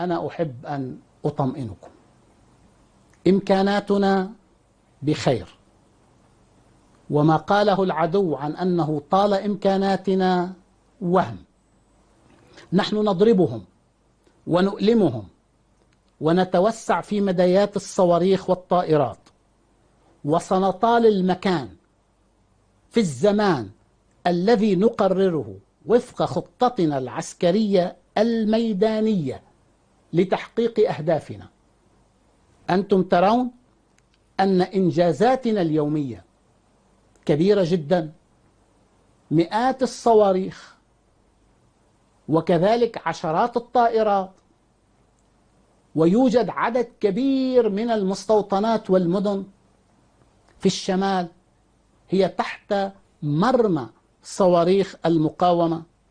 أنا أحب أن أطمئنكم إمكاناتنا بخير وما قاله العدو عن أنه طال إمكاناتنا وهم نحن نضربهم ونؤلمهم ونتوسع في مديات الصواريخ والطائرات وسنطال المكان في الزمان الذي نقرره وفق خطتنا العسكرية الميدانية لتحقيق أهدافنا أنتم ترون أن إنجازاتنا اليومية كبيرة جدا مئات الصواريخ وكذلك عشرات الطائرات ويوجد عدد كبير من المستوطنات والمدن في الشمال هي تحت مرمى صواريخ المقاومة